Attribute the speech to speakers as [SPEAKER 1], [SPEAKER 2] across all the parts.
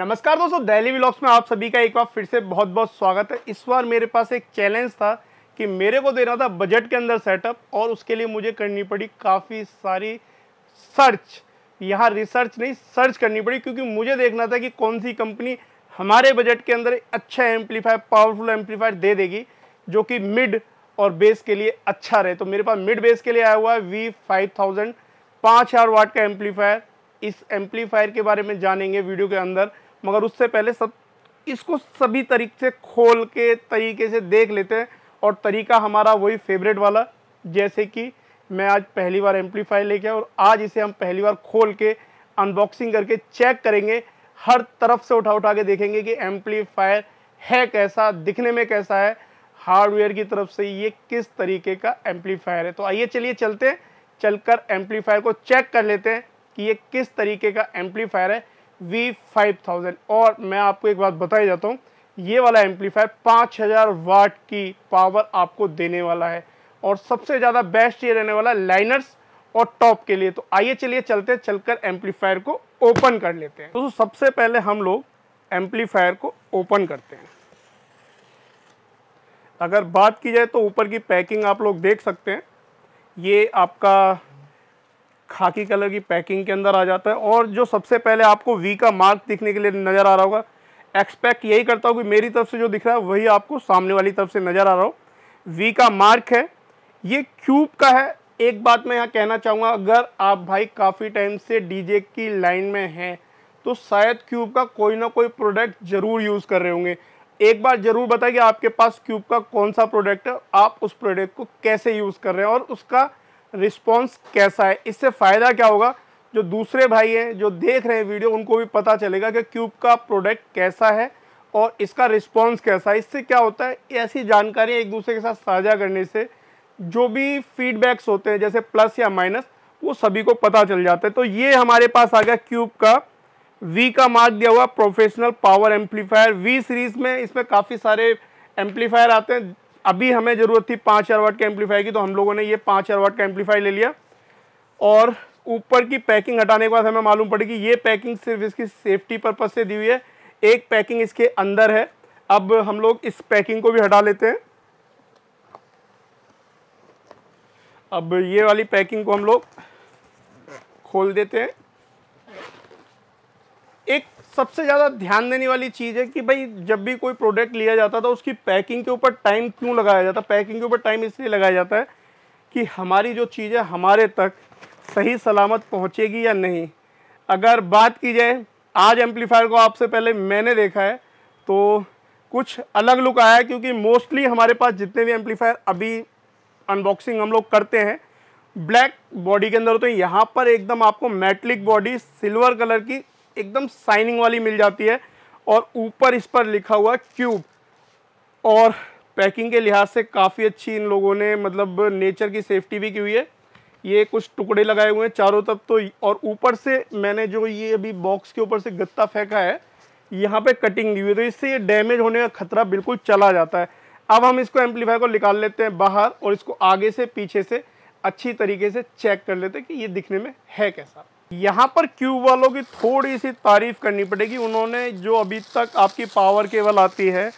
[SPEAKER 1] नमस्कार दोस्तों दिल्ली व्लॉग्स में आप सभी का एक बार फिर से बहुत बहुत स्वागत है इस बार मेरे पास एक चैलेंज था कि मेरे को देना था बजट के अंदर सेटअप और उसके लिए मुझे करनी पड़ी काफ़ी सारी सर्च यहाँ रिसर्च नहीं सर्च करनी पड़ी क्योंकि मुझे देखना था कि कौन सी कंपनी हमारे बजट के अंदर अच्छा एम्पलीफायर पावरफुल एम्पलीफायर दे देगी जो कि मिड और बेस के लिए अच्छा रहे तो मेरे पास मिड बेस के लिए आया हुआ है वी फाइव थाउजेंड वाट का एम्पलीफायर इस एम्पलीफायर के बारे में जानेंगे वीडियो के अंदर मगर उससे पहले सब इसको सभी तरीके से खोल के तरीके से देख लेते हैं और तरीका हमारा वही फेवरेट वाला जैसे कि मैं आज पहली बार एम्पलीफाई लेके और आज इसे हम पहली बार खोल के अनबॉक्सिंग करके चेक करेंगे हर तरफ से उठा उठा के देखेंगे कि एम्पलीफायर है कैसा दिखने में कैसा है हार्डवेयर की तरफ से ये किस तरीके का एम्पलीफायर है तो आइए चलिए चलते हैं चलकर एम्पलीफायर को चेक कर लेते हैं कि ये किस तरीके का एम्पलीफायर है वी फाइव थाउजेंड और मैं आपको एक बात बताई जाता हूँ ये वाला एम्पलीफायर पाँच हज़ार वाट की पावर आपको देने वाला है और सबसे ज़्यादा बेस्ट ये रहने वाला लाइनर्स और टॉप के लिए तो आइए चलिए चलते चलकर एम्पलीफायर को ओपन कर लेते हैं दोस्तों सबसे पहले हम लोग एम्पलीफायर को ओपन करते हैं अगर बात की जाए तो ऊपर की पैकिंग आप लोग देख सकते हैं ये आपका खाकी कलर की पैकिंग के अंदर आ जाता है और जो सबसे पहले आपको वी का मार्क दिखने के लिए नज़र आ रहा होगा एक्सपेक्ट यही करता हूँ कि मेरी तरफ से जो दिख रहा है वही आपको सामने वाली तरफ से नज़र आ रहा हो वी का मार्क है ये क्यूब का है एक बात मैं यहाँ कहना चाहूँगा अगर आप भाई काफ़ी टाइम से डीजे की लाइन में हैं तो शायद क्यूब का कोई ना कोई प्रोडक्ट ज़रूर यूज़ कर रहे होंगे एक बार ज़रूर बताइए आपके पास क्यूब का कौन सा प्रोडक्ट है आप उस प्रोडक्ट को कैसे यूज़ कर रहे हैं और उसका रिस्पॉन्स कैसा है इससे फ़ायदा क्या होगा जो दूसरे भाई हैं जो देख रहे हैं वीडियो उनको भी पता चलेगा कि क्यूब का प्रोडक्ट कैसा है और इसका रिस्पॉन्स कैसा है इससे क्या होता है ऐसी जानकारी एक दूसरे के साथ साझा करने से जो भी फीडबैक्स होते हैं जैसे प्लस या माइनस वो सभी को पता चल जाता है तो ये हमारे पास आ गया क्यूब का वी का मार्क दिया हुआ professional power amplifier V series में इसमें काफ़ी सारे एम्पलीफायर आते हैं अभी हमें ज़रूरत थी पाँच हज़ार वाट के एम्पलीफाई की तो हम लोगों ने ये पाँच हज़ार वाट का एम्पलीफाई ले लिया और ऊपर की पैकिंग हटाने के बाद हमें मालूम पड़ेगी ये पैकिंग सिर्फ इसकी सेफ्टी पर्पज़ से दी हुई है एक पैकिंग इसके अंदर है अब हम लोग इस पैकिंग को भी हटा लेते हैं अब ये वाली पैकिंग को हम लोग खोल देते हैं एक सबसे ज़्यादा ध्यान देने वाली चीज़ है कि भाई जब भी कोई प्रोडक्ट लिया जाता था उसकी पैकिंग के ऊपर टाइम क्यों लगाया जाता है पैकिंग के ऊपर टाइम इसलिए लगाया जाता है कि हमारी जो चीज़ है हमारे तक सही सलामत पहुँचेगी या नहीं अगर बात की जाए आज एम्पलीफायर को आपसे पहले मैंने देखा है तो कुछ अलग लुक आया है क्योंकि मोस्टली हमारे पास जितने भी एम्पलीफायर अभी अनबॉक्सिंग हम लोग करते हैं ब्लैक बॉडी के अंदर होते हैं यहाँ पर एकदम आपको मेटलिक बॉडी सिल्वर कलर की एकदम शाइनिंग वाली मिल जाती है और ऊपर इस पर लिखा हुआ क्यूब और पैकिंग के लिहाज से काफ़ी अच्छी इन लोगों ने मतलब नेचर की सेफ्टी भी की हुई है ये कुछ टुकड़े लगाए हुए हैं चारों तरफ तो और ऊपर से मैंने जो ये अभी बॉक्स के ऊपर से गत्ता फेंका है यहाँ पे कटिंग दी हुई तो इससे ये डैमेज होने का खतरा बिल्कुल चला जाता है अब हम इसको एम्पलीफायर को निकाल लेते हैं बाहर और इसको आगे से पीछे से अच्छी तरीके से चेक कर लेते हैं कि ये दिखने में है कैसा यहाँ पर क्यूब वालों की थोड़ी सी तारीफ़ करनी पड़ेगी उन्होंने जो अभी तक आपकी पावर केबल आती है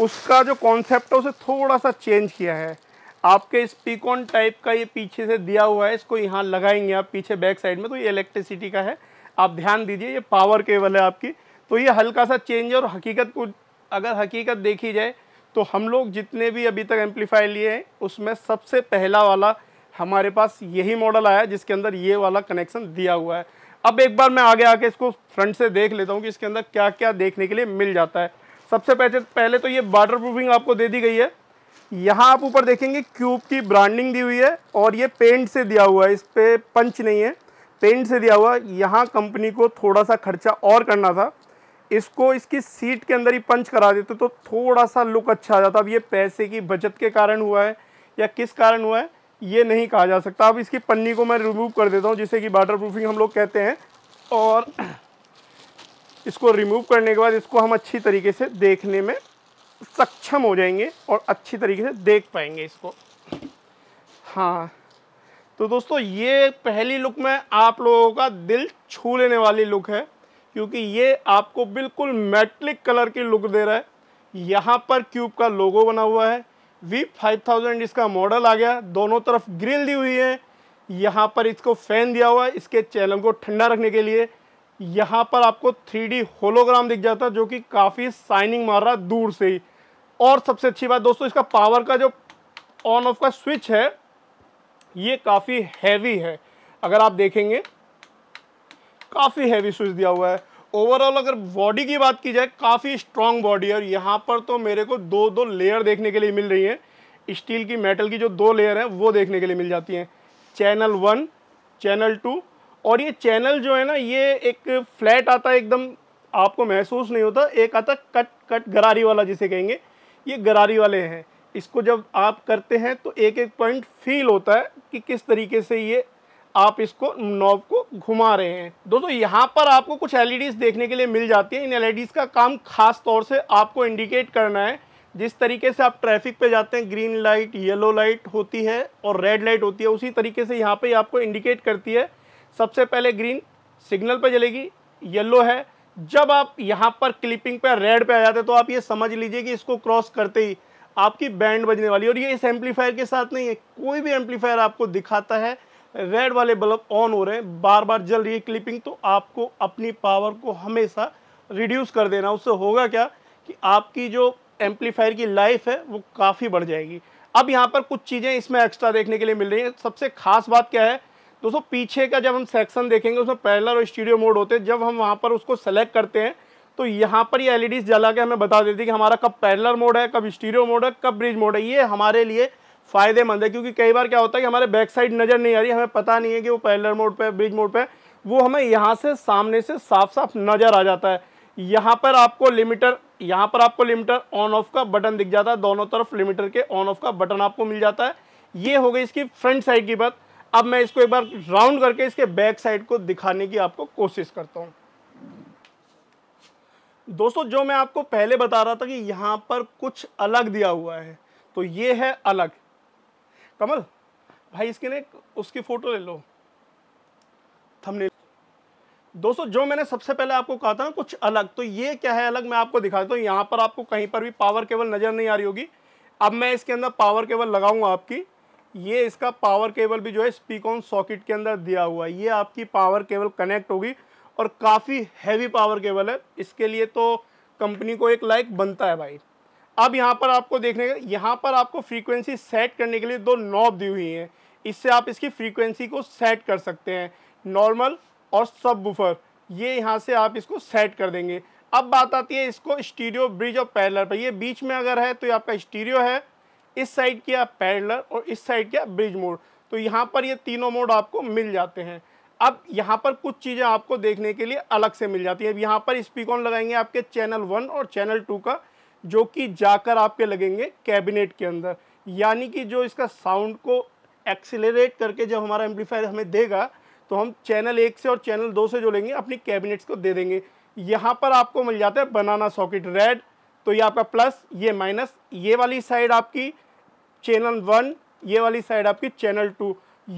[SPEAKER 1] उसका जो कॉन्सेप्ट है उसे थोड़ा सा चेंज किया है आपके स्पीकॉन टाइप का ये पीछे से दिया हुआ है इसको यहाँ लगाएंगे आप पीछे बैक साइड में तो ये इलेक्ट्रिसिटी का है आप ध्यान दीजिए ये पावर केबल है आपकी तो ये हल्का सा चेंज है और हकीकत को अगर हकीकत देखी जाए तो हम लोग जितने भी अभी तक एम्पलीफाई लिए हैं उसमें सबसे पहला वाला हमारे पास यही मॉडल आया जिसके अंदर ये वाला कनेक्शन दिया हुआ है अब एक बार मैं आगे आके इसको फ्रंट से देख लेता हूँ कि इसके अंदर क्या क्या देखने के लिए मिल जाता है सबसे पहले पहले तो ये वाटर प्रूफिंग आपको दे दी गई है यहाँ आप ऊपर देखेंगे क्यूब की ब्रांडिंग दी हुई है और ये पेंट से दिया हुआ है इस पर पंच नहीं है पेंट से दिया हुआ यहाँ कंपनी को थोड़ा सा खर्चा और करना था इसको इसकी सीट के अंदर ही पंच करा देते तो थोड़ा सा लुक अच्छा आ जाता अब ये पैसे की बचत के कारण हुआ है या किस कारण हुआ है ये नहीं कहा जा सकता अब इसकी पन्नी को मैं रिमूव कर देता हूँ जिससे कि वाटर प्रूफिंग हम लोग कहते हैं और इसको रिमूव करने के बाद इसको हम अच्छी तरीके से देखने में सक्षम हो जाएंगे और अच्छी तरीके से देख पाएंगे इसको हाँ तो दोस्तों ये पहली लुक में आप लोगों का दिल छू लेने वाली लुक है क्योंकि ये आपको बिल्कुल मेटलिक कलर की लुक दे रहा है यहाँ पर क्यूब का लोगो बना हुआ है वी फाइव थाउजेंड इसका मॉडल आ गया दोनों तरफ ग्रिल दी हुई है यहाँ पर इसको फैन दिया हुआ है इसके चैनल को ठंडा रखने के लिए यहाँ पर आपको थ्री होलोग्राम दिख जाता जो कि काफ़ी साइनिंग मार रहा दूर से ही और सबसे अच्छी बात दोस्तों इसका पावर का जो ऑन ऑफ का स्विच है ये काफ़ी हैवी है अगर आप देखेंगे काफ़ी हैवी स्विच दिया हुआ है ओवरऑल अगर बॉडी की बात की जाए काफ़ी स्ट्रॉन्ग बॉडी है और यहाँ पर तो मेरे को दो दो लेयर देखने के लिए मिल रही है स्टील की मेटल की जो दो लेयर है वो देखने के लिए मिल जाती हैं चैनल वन चैनल टू और ये चैनल जो है ना ये एक फ्लैट आता है एकदम आपको महसूस नहीं होता एक आता कट कट गरारी वाला जिसे कहेंगे ये गरारी वाले हैं इसको जब आप करते हैं तो एक एक पॉइंट फील होता है कि किस तरीके से ये आप इसको नॉब को घुमा रहे हैं दोस्तों यहाँ पर आपको कुछ एल e देखने के लिए मिल जाती है इन एल e का काम खास तौर से आपको इंडिकेट करना है जिस तरीके से आप ट्रैफिक पे जाते हैं ग्रीन लाइट येलो लाइट होती है और रेड लाइट होती है उसी तरीके से यहाँ पे आपको इंडिकेट करती है सबसे पहले ग्रीन सिग्नल पे जलेगी येलो है जब आप यहाँ पर क्लिपिंग पे रेड पे आ जाते हैं तो आप ये समझ लीजिए कि इसको क्रॉस करते ही आपकी बैंड बजने वाली है और ये इस एम्पलीफायर के साथ नहीं है कोई भी एम्पलीफायर आपको दिखाता है रेड वाले बल्ब ऑन हो रहे हैं बार बार जल रही है क्लिपिंग तो आपको अपनी पावर को हमेशा रिड्यूस कर देना उससे होगा क्या कि आपकी जो एम्पलीफायर की लाइफ है वो काफ़ी बढ़ जाएगी अब यहाँ पर कुछ चीज़ें इसमें एक्स्ट्रा देखने के लिए मिल रही हैं सबसे खास बात क्या है दोस्तों पीछे का जब हम सेक्शन देखेंगे उसमें पैरेलल और स्टूडियो मोड होते हैं जब हम वहाँ पर उसको सेलेक्ट करते हैं तो यहाँ पर ये एल जला के हमें बता देती है कि हमारा कब पैरलर मोड है कब स्टीरियो मोड है कब ब्रिज मोड है ये हमारे लिए फ़ायदेमंद है क्योंकि कई बार क्या होता है कि हमारे बैक साइड नज़र नहीं आ रही हमें पता नहीं है कि वो पैलर मोड पे ब्रिज मोड पे वो हमें यहाँ से सामने से साफ साफ नज़र आ जाता है यहाँ पर आपको लिमिटर यहाँ पर आपको लिमिटर ऑन ऑफ का बटन दिख जाता है दोनों तरफ लिमिटर के ऑन ऑफ का बटन आपको मिल जाता है ये हो गई इसकी फ्रंट साइड की बात अब मैं इसको एक बार राउंड करके इसके बैक साइड को दिखाने की आपको कोशिश करता हूँ दोस्तों जो मैं आपको पहले बता रहा था कि यहाँ पर कुछ अलग दिया हुआ है तो ये है अलग कमल भाई इसके लिए उसकी फ़ोटो ले लो थंबनेल दोस्तों जो मैंने सबसे पहले आपको कहा था ना कुछ अलग तो ये क्या है अलग मैं आपको दिखा देता हूँ यहाँ पर आपको कहीं पर भी पावर केबल नज़र नहीं आ रही होगी अब मैं इसके अंदर पावर केबल लगाऊंगा आपकी ये इसका पावर केबल भी जो है स्पीक ऑन सॉकेट के अंदर दिया हुआ है ये आपकी पावर केबल कनेक्ट होगी और काफ़ी हैवी पावर केबल है इसके लिए तो कंपनी को एक लाइक बनता है भाई अब यहाँ पर आपको देखने यहाँ पर आपको फ्रीक्वेंसी सेट करने के लिए दो नॉब दी हुई हैं इससे आप इसकी फ्रीक्वेंसी को सेट कर सकते हैं नॉर्मल और सब बुफर ये यहाँ से आप इसको सेट कर देंगे अब बात आती है इसको स्टीरियो ब्रिज और पैरलर पर ये बीच में अगर है तो ये आपका स्टीरियो है इस साइड किया पैरलर और इस साइड किया ब्रिज मोड तो यहाँ पर ये तीनों मोड आपको मिल जाते हैं अब यहाँ पर कुछ चीज़ें आपको देखने के लिए अलग से मिल जाती है अब यहाँ पर स्पीकॉन लगाएंगे आपके चैनल वन और चैनल टू का जो कि जाकर आपके लगेंगे कैबिनेट के अंदर यानी कि जो इसका साउंड को एक्सेलरेट करके जब हमारा एम्पलीफायर हमें देगा तो हम चैनल एक से और चैनल दो से जो लेंगे अपनी कैबिनेट्स को दे देंगे यहाँ पर आपको मिल जाता है बनाना सॉकेट रेड तो ये आपका प्लस ये माइनस ये वाली साइड आपकी चैनल वन ये वाली साइड आपकी चैनल टू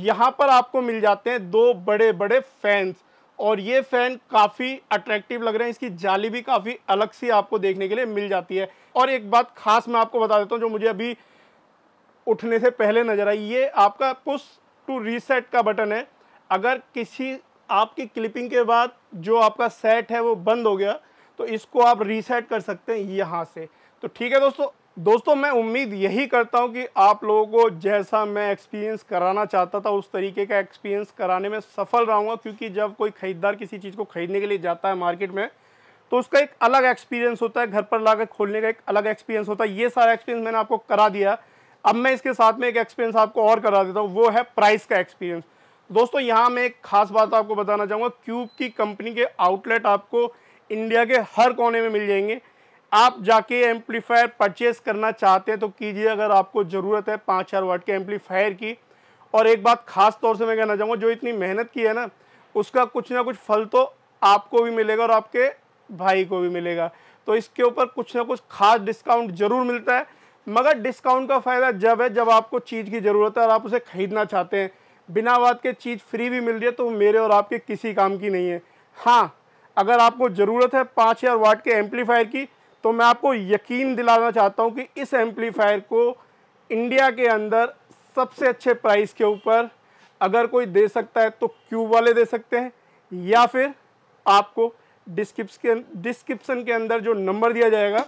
[SPEAKER 1] यहाँ पर आपको मिल जाते हैं दो बड़े बड़े फैंस और ये फैन काफ़ी अट्रैक्टिव लग रहे हैं इसकी जाली भी काफ़ी अलग सी आपको देखने के लिए मिल जाती है और एक बात खास मैं आपको बता देता हूँ जो मुझे अभी उठने से पहले नज़र आई ये आपका पुश टू रीसेट का बटन है अगर किसी आपकी क्लिपिंग के बाद जो आपका सेट है वो बंद हो गया तो इसको आप रीसेट कर सकते हैं यहाँ से तो ठीक है दोस्तों दोस्तों मैं उम्मीद यही करता हूं कि आप लोगों को जैसा मैं एक्सपीरियंस कराना चाहता था उस तरीके का एक्सपीरियंस कराने में सफल रहूँगा क्योंकि जब कोई ख़रीदार किसी चीज़ को ख़रीदने के लिए जाता है मार्केट में तो उसका एक अलग एक्सपीरियंस होता है घर पर ला खोलने का एक अलग एक्सपीरियंस होता है ये सारा एक्सपीरियंस मैंने आपको करा दिया अब मैं इसके साथ में एक एक्सपीरियंस आपको और करा देता हूँ वो है प्राइस का एक्सपीरियंस दोस्तों यहाँ मैं एक खास बात आपको बताना चाहूँगा क्यूब की कंपनी के आउटलेट आपको इंडिया के हर कोने में मिल जाएंगे आप जाके एम्पलीफायर परचेज करना चाहते हैं तो कीजिए अगर आपको ज़रूरत है पाँच हज़ार वाट के एम्पलीफायर की और एक बात खास तौर से मैं कहना चाहूँगा जो इतनी मेहनत की है ना उसका कुछ ना कुछ फल तो आपको भी मिलेगा और आपके भाई को भी मिलेगा तो इसके ऊपर कुछ ना कुछ खास डिस्काउंट ज़रूर मिलता है मगर डिस्काउंट का फ़ायदा जब है जब आपको चीज़ की ज़रूरत है और आप उसे ख़रीदना चाहते हैं बिना बात के चीज़ फ्री भी मिल रही है तो मेरे और आपके किसी काम की नहीं है हाँ अगर आपको ज़रूरत है पाँच हज़ार वाट के एम्पलीफायर की तो मैं आपको यकीन दिलाना चाहता हूँ कि इस एम्पलीफायर को इंडिया के अंदर सबसे अच्छे प्राइस के ऊपर अगर कोई दे सकता है तो क्यूब वाले दे सकते हैं या फिर आपको डिस्क्रिप्स के डिस्क्रिप्सन के अंदर जो नंबर दिया जाएगा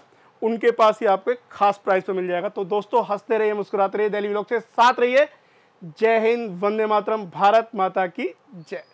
[SPEAKER 1] उनके पास ही आपको एक खास प्राइस पर मिल जाएगा तो दोस्तों हंसते रहिए मुस्कुराते रहिए दिल्ली ब्लॉग से साथ रहिए जय हिंद वंदे मातरम भारत माता की जय